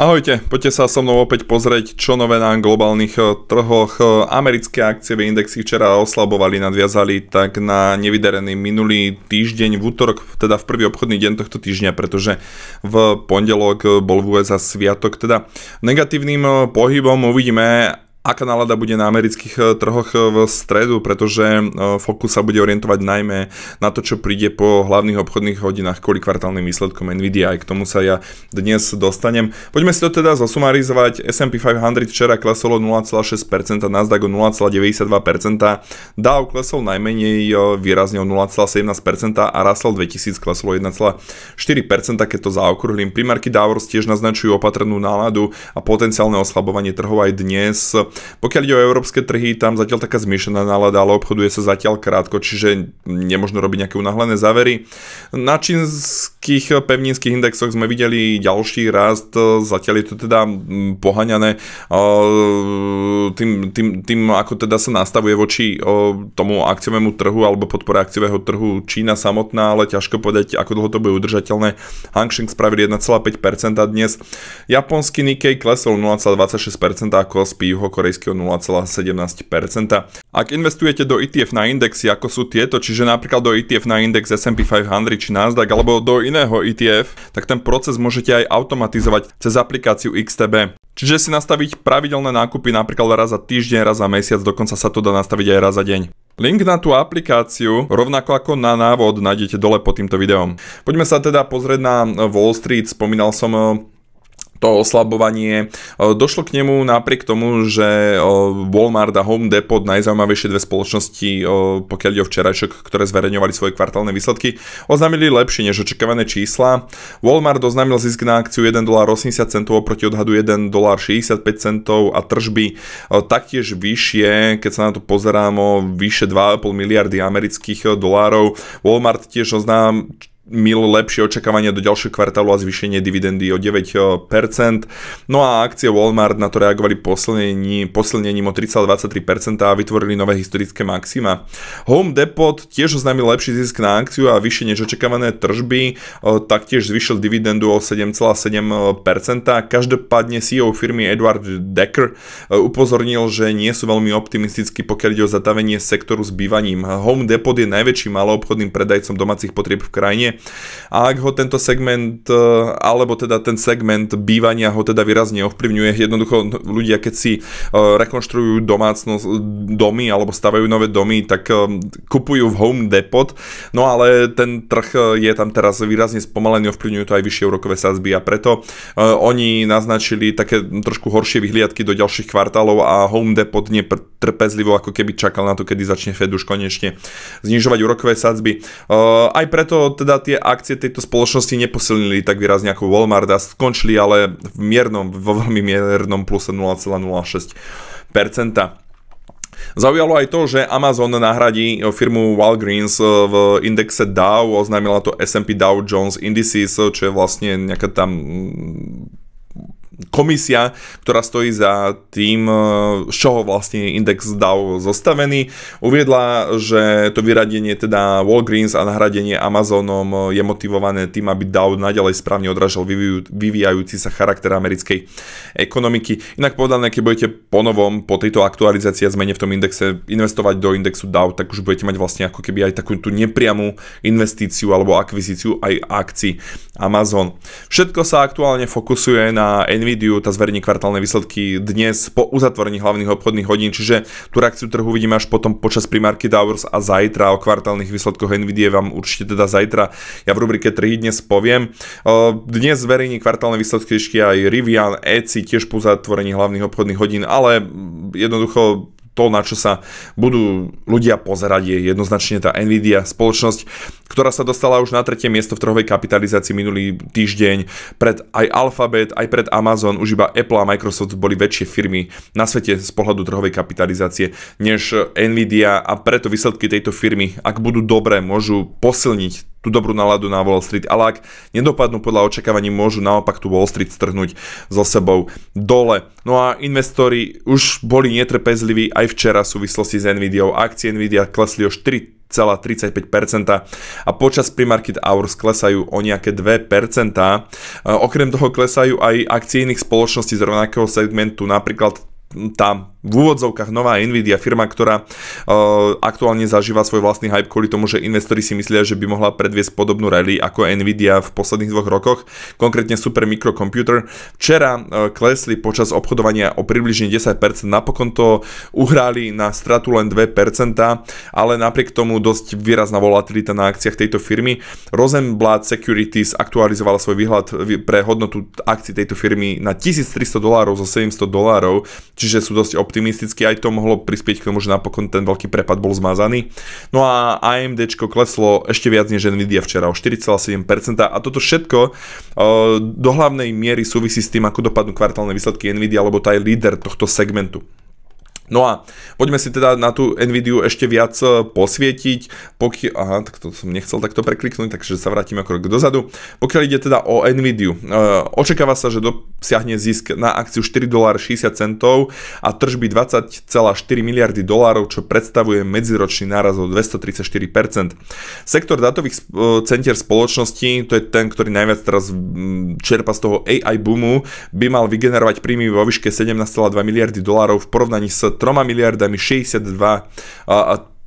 Ahojte, poďte sa so mnou opäť pozrieť, čo nové na globálnych eh, trhoch. Eh, americké akciové indexy včera oslabovali, nadviazali tak na nevydarený minulý týždeň v útorok, teda v prvý obchodný deň tohto týždňa, pretože v pondelok eh, bol v USA sviatok. Teda negatívnym pohybom uvidíme, aká nálada bude na amerických eh, trhoch eh, v stredu, pretože eh, fokus sa bude orientovať najmä na to, čo príde po hlavných obchodných hodinách kvôli kvartálnym výsledkom Nvidia. Aj k tomu sa ja dnes dostanem. Poďme si to teda zosumarizovať. S&P 500 včera klesolo 0,6%, Nasdaq o 0,92%, Dow klesol najmenej výrazne o 0,17% a Russell 2000 o 1,4%, keď to zaokrúhlim. Primarky Dow tiež naznačujú opatrnú náladu a potenciálne oslabovanie trhov aj dnes pokiaľ ide o európske trhy, tam zatiaľ taká zmiešaná nálada, ale obchoduje sa zatiaľ krátko, čiže nemožno robiť nejaké unáhlené závery. Na čínskych pevninských indexoch sme videli ďalší rast, zatiaľ je to teda pohaňané tým, tým, tým ako teda sa nastavuje voči tomu akciovému trhu alebo podpore akciového trhu Čína samotná, ale ťažko povedať, ako dlho to bude udržateľné. Hang Seng spravil 1,5% dnes. Japonský Nikkei klesol 0,26% ako Kospi Juho korejského 0,17%. Ak investujete do ETF na indexy, ako sú tieto, čiže napríklad do ETF na index S&P 500 či Nasdaq alebo do iného ETF, tak ten proces môžete aj automatizovať cez aplikáciu XTB. Čiže si nastaviť pravidelné nákupy napríklad raz za týždeň, raz za mesiac, dokonca sa to dá nastaviť aj raz za deň. Link na tú aplikáciu, rovnako ako na návod, nájdete dole pod týmto videom. Poďme sa teda pozrieť na Wall Street. Spomínal som to oslabovanie. E, došlo k nemu napriek tomu, že e, Walmart a Home Depot, najzaujímavejšie dve spoločnosti, e, pokiaľ ide o včerajšok, ktoré zverejňovali svoje kvartálne výsledky, oznámili lepšie než očakávané čísla. Walmart oznámil zisk na akciu 1,80 centov oproti odhadu 1,65 centov a tržby taktiež vyššie, keď sa na to pozerám, o vyše 2,5 miliardy amerických dolárov. Walmart tiež oznám, mil lepšie očakávania do ďalšieho kvartálu a zvýšenie dividendy o 9%. Eh, no a akcie Walmart na to reagovali posilnením, posilnením o 3,23% a vytvorili nové historické maxima. Home Depot tiež oznámil lepší zisk na akciu a vyššie než očakávané tržby, eh, taktiež zvyšil dividendu o 7,7%. Eh, Každopádne CEO firmy Edward Decker upozornil, že nie sú veľmi optimistickí, pokiaľ ide o zatavenie sektoru s bývaním. Home Depot je najväčším maloobchodným predajcom domácich potrieb v krajine a ak ho tento segment, e, alebo teda ten segment bývania ho teda výrazne ovplyvňuje, jednoducho ľudia, keď si e, rekonštruujú domácnosť, domy alebo stavajú nové domy, tak e, kupujú v Home Depot, no ale ten trh je tam teraz výrazne spomalený, ovplyvňujú to aj vyššie úrokové sázby a preto oni naznačili také trošku horšie vyhliadky do ďalších kvartálov a Home Depot nepr- trpezlivo ako keby čakal na to, kedy začne Fed už konečne znižovať úrokové sadzby. Eh, aj preto teda tie akcie tejto spoločnosti neposilnili tak výrazne ako Walmart a skončili ale v miernom, vo veľmi miernom pluse 0,06%. Zaujalo aj to, že Amazon nahradí firmu Walgreens eh, v indexe Dow, oznámila to S&P Dow Jones Indices, eh, čo je vlastne nejaká tam mm, komisia, ktorá stojí za tým, e, z čoho vlastne index DAO zostavený, uviedla, že to vyradenie teda Walgreens a nahradenie Amazonom e, je motivované tým, aby DAO naďalej správne odrážal vyvíjajúci sa charakter americkej ekonomiky. Inak povedané, keď budete ponovom po tejto aktualizácii a zmene v tom indexe investovať do indexu DAO, tak už budete mať vlastne ako keby aj takú tú nepriamú investíciu alebo akvizíciu aj akcií Amazon. Všetko sa aktuálne fokusuje na Nvidia Nvidia, tá zverejní kvartálne výsledky dnes po uzatvorení hlavných obchodných hodín, čiže tú reakciu trhu vidíme až potom počas primárky Hours a zajtra o kvartálnych výsledkoch NVIDIA vám určite teda zajtra ja v rubrike 3 dnes poviem. Dnes zverejní kvartálne výsledky ešte aj Rivian, ECI tiež po uzatvorení hlavných obchodných hodín, ale jednoducho to, na čo sa budú ľudia pozerať, je jednoznačne tá Nvidia spoločnosť, ktorá sa dostala už na tretie miesto v trhovej kapitalizácii minulý týždeň. Pred aj Alphabet, aj pred Amazon, už iba Apple a Microsoft boli väčšie firmy na svete z pohľadu trhovej kapitalizácie než Nvidia a preto výsledky tejto firmy, ak budú dobré, môžu posilniť tú dobrú náladu na Wall Street, ale ak nedopadnú podľa očakávaní, môžu naopak tú Wall Street strhnúť so sebou dole. No a investori už boli netrpezliví aj včera v súvislosti s Nvidia. Akcie Nvidia klesli o 4 a počas pre-market hours klesajú o nejaké 2%. Okrem toho klesajú aj akcie iných spoločností z rovnakého segmentu, napríklad tá v úvodzovkách nová Nvidia, firma, ktorá uh, aktuálne zažíva svoj vlastný hype kvôli tomu, že investori si myslia, že by mohla predviesť podobnú rally ako Nvidia v posledných dvoch rokoch, konkrétne Super Microcomputer. Včera uh, klesli počas obchodovania o približne 10%, napokon to uhrali na stratu len 2%, ale napriek tomu dosť výrazná volatilita na akciách tejto firmy. Rosenblatt Securities aktualizovala svoj výhľad pre hodnotu akcií tejto firmy na 1300 dolárov zo 700 dolárov, čiže sú dosť op- optimisticky, aj to mohlo prispieť k tomu, že napokon ten veľký prepad bol zmazaný. No a AMD kleslo ešte viac než Nvidia včera o 4,7% a toto všetko e, do hlavnej miery súvisí s tým, ako dopadnú kvartálne výsledky Nvidia, lebo tá je líder tohto segmentu. No a poďme si teda na tú NVIDIu ešte viac e, posvietiť. Poky... Aha, tak to som nechcel takto prekliknúť, takže sa vrátime krok dozadu. Pokiaľ ide teda o NVIDIu, e, očakáva sa, že dosiahne zisk na akciu 4,60 centov a tržby 20,4 miliardy dolárov, čo predstavuje medziročný náraz o 234%. Sektor datových e, centier spoločnosti, to je ten, ktorý najviac teraz čerpa z toho AI boomu, by mal vygenerovať príjmy vo výške 17,2 miliardy dolárov v porovnaní s 3 miliardami 62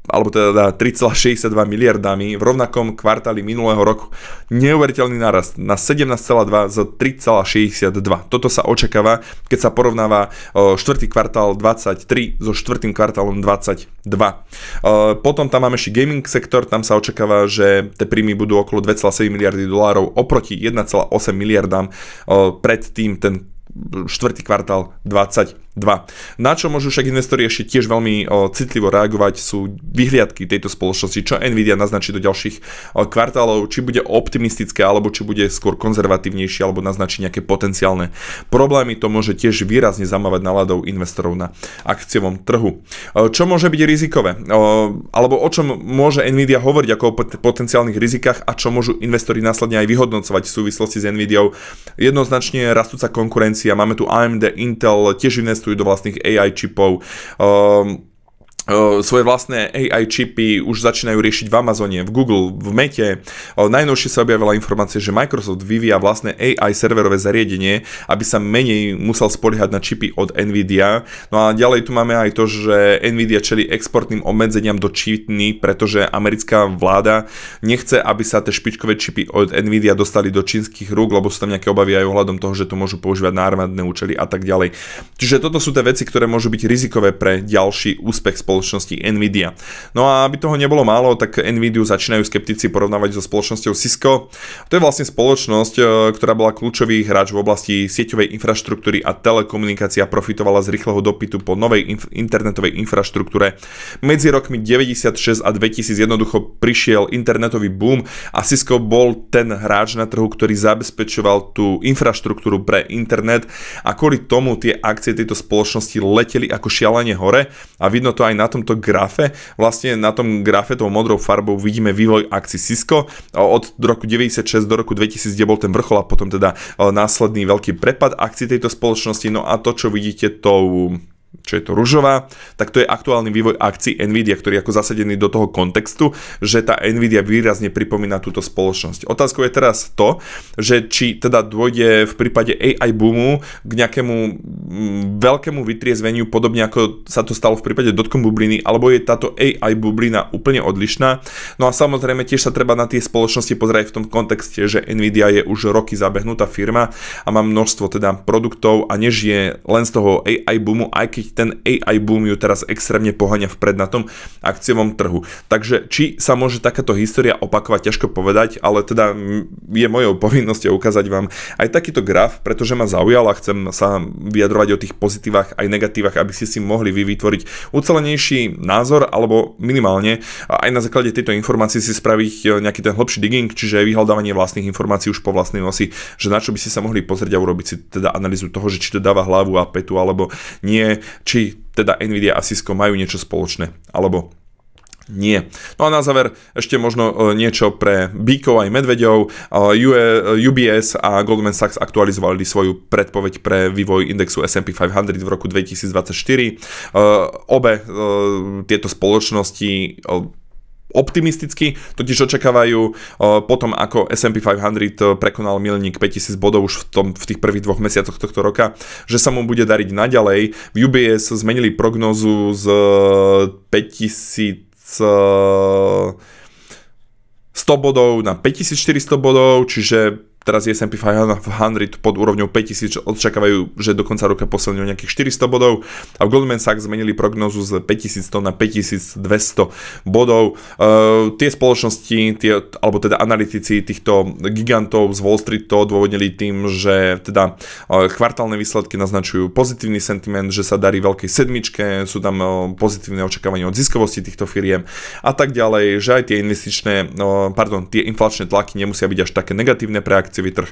alebo teda 3,62 miliardami v rovnakom kvartáli minulého roku. Neuveriteľný narast na 17,2 z 3,62. Toto sa očakáva, keď sa porovnáva 4. kvartál 23 so 4. kvartálom 22. Potom tam máme ešte gaming sektor, tam sa očakáva, že tie príjmy budú okolo 2,7 miliardy dolárov oproti 1,8 miliardám predtým ten štvrtý kvartál 20. 2. Na čo môžu však investori ešte tiež veľmi citlivo reagovať sú vyhliadky tejto spoločnosti, čo Nvidia naznačí do ďalších kvartálov, či bude optimistické, alebo či bude skôr konzervatívnejšie, alebo naznačí nejaké potenciálne problémy. To môže tiež výrazne zamávať náladou investorov na akciovom trhu. čo môže byť rizikové? alebo o čom môže Nvidia hovoriť ako o potenciálnych rizikách a čo môžu investori následne aj vyhodnocovať v súvislosti s Nvidiou? Jednoznačne rastúca konkurencia. Máme tu AMD, Intel, tiež investori investujú do vlastných AI čipov. Um, svoje vlastné AI čipy už začínajú riešiť v Amazone, v Google, v Mete. Najnovšie sa objavila informácia, že Microsoft vyvíja vlastné AI serverové zariadenie, aby sa menej musel spoliehať na čipy od Nvidia. No a ďalej tu máme aj to, že Nvidia čeli exportným obmedzeniam do Číny, pretože americká vláda nechce, aby sa tie špičkové čipy od Nvidia dostali do čínskych rúk, lebo sú tam nejaké obavy aj ohľadom toho, že to môžu používať na armádne účely a tak ďalej. Čiže toto sú tie veci, ktoré môžu byť rizikové pre ďalší úspech spoločnosti spoločnosti Nvidia. No a aby toho nebolo málo, tak Nvidiu začínajú skeptici porovnávať so spoločnosťou Cisco. To je vlastne spoločnosť, e, ktorá bola kľúčový hráč v oblasti sieťovej infraštruktúry a telekomunikácia profitovala z rýchleho dopytu po novej inf- internetovej infraštruktúre. Medzi rokmi 96 a 2000 jednoducho prišiel internetový boom a Cisco bol ten hráč na trhu, ktorý zabezpečoval tú infraštruktúru pre internet a kvôli tomu tie akcie tejto spoločnosti leteli ako šialene hore a vidno to aj na na tomto grafe, vlastne na tom grafe tou modrou farbou vidíme vývoj akcií Cisco od roku 96 do roku 2000, kde bol ten vrchol a potom teda e, následný veľký prepad akcií tejto spoločnosti. No a to, čo vidíte tou čo je to ružová, tak to je aktuálny vývoj akcií Nvidia, ktorý je ako zasadený do toho kontextu, že tá Nvidia výrazne pripomína túto spoločnosť. Otázkou je teraz to, že či teda dôjde v prípade AI boomu k nejakému veľkému vytriezveniu, podobne ako sa to stalo v prípade dotkom bubliny, alebo je táto AI bublina úplne odlišná. No a samozrejme tiež sa treba na tie spoločnosti pozerať v tom kontexte, že Nvidia je už roky zabehnutá firma a má množstvo teda produktov a než je len z toho AI boomu, aj keď ten AI boom ju teraz extrémne pohania vpred na tom akciovom trhu. Takže či sa môže takáto história opakovať, ťažko povedať, ale teda je mojou povinnosťou ukázať vám aj takýto graf, pretože ma zaujal a chcem sa vyjadrovať o tých pozitívach aj negatívach, aby ste si mohli vy vytvoriť ucelenejší názor alebo minimálne aj na základe tejto informácie si spraviť e, nejaký ten hlbší digging, čiže vyhľadávanie vlastných informácií už po vlastnej nosi, že na čo by ste sa mohli pozrieť a urobiť si teda analýzu toho, že či to dáva hlavu a petu alebo nie, či teda Nvidia a Cisco majú niečo spoločné, alebo nie. No a na záver ešte možno e, niečo pre Bíkov aj Medvedov. E, UBS e, a Goldman Sachs aktualizovali svoju predpoveď pre vývoj indexu S&P 500 v roku 2024. Obe tieto spoločnosti optimisticky, totiž očakávajú potom, ako S&P 500 e, prekonal milník 5000 bodov už v, tom, v tých prvých dvoch mesiacoch tohto roka, že sa mu bude dariť naďalej. V UBS zmenili prognozu z 5000 e, 100 e, bodov na 5400 bodov, čiže Teraz je S&P 500 pod úrovňou 5000, očakávajú, že do konca roka posilňujú nejakých 400 bodov a v Goldman Sachs zmenili prognozu z 5100 na 5200 bodov. Ehm, tie spoločnosti, tie, alebo teda analytici týchto gigantov z Wall Street to odôvodnili tým, že teda e, kvartálne výsledky naznačujú pozitívny sentiment, že sa darí veľkej sedmičke, sú tam e, pozitívne očakávania od ziskovosti týchto firiem a tak ďalej, že aj tie investičné, e, pardon, tie inflačné tlaky nemusia byť až také negatívne pre akciový trh.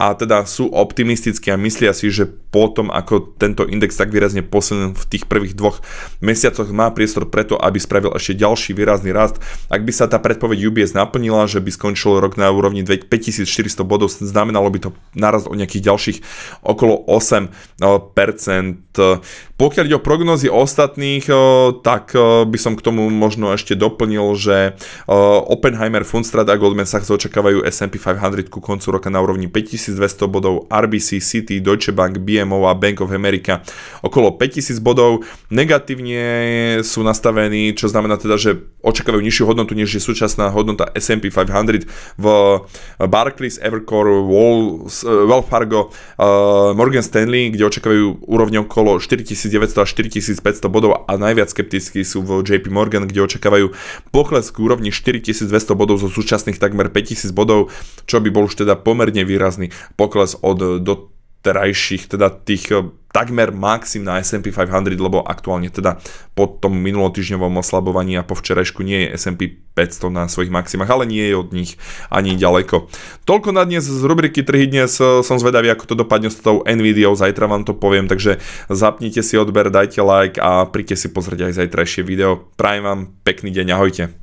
A teda sú optimistickí a myslia si, že potom, ako tento index tak výrazne posilnil v tých prvých dvoch mesiacoch, má priestor preto, aby spravil ešte ďalší výrazný rast. Ak by sa tá predpoveď UBS naplnila, že by skončil rok na úrovni 5400 bodov, znamenalo by to narast o nejakých ďalších okolo 8%. E, Pokiaľ ide o prognozy ostatných, e, tak e, by som k tomu možno ešte doplnil, že Oppenheimer, Fundstrad a Goldman Sachs očakávajú S&P 500 ku koncu roka roka na úrovni 5200 bodov, RBC, City, Deutsche Bank, BMO a Bank of America okolo 5000 bodov. Negatívne sú nastavení, čo znamená teda, že očakávajú nižšiu hodnotu, než je súčasná hodnota S&P 500 v Barclays, Evercore, Wall, eh, Wells Fargo, eh, Morgan Stanley, kde očakávajú úrovne okolo 4900 až 4500 bodov a najviac skeptickí sú v JP Morgan, kde očakávajú pokles k úrovni 4200 bodov zo súčasných takmer 5000 bodov, čo by bol už teda po pomerne výrazný pokles od e, do terajších, teda tých e, takmer maxim na S&P 500, lebo aktuálne teda po tom minulotýžňovom oslabovaní a po včerajšku nie je S&P 500 na svojich maximách, ale nie je od nich ani ďaleko. Toľko na dnes z rubriky Trhy dnes, e, som zvedavý, ako to dopadne s tou Nvidia, zajtra vám to poviem, takže zapnite si odber, dajte like a príďte si pozrieť aj zajtrajšie video. Prajem vám pekný deň, ahojte.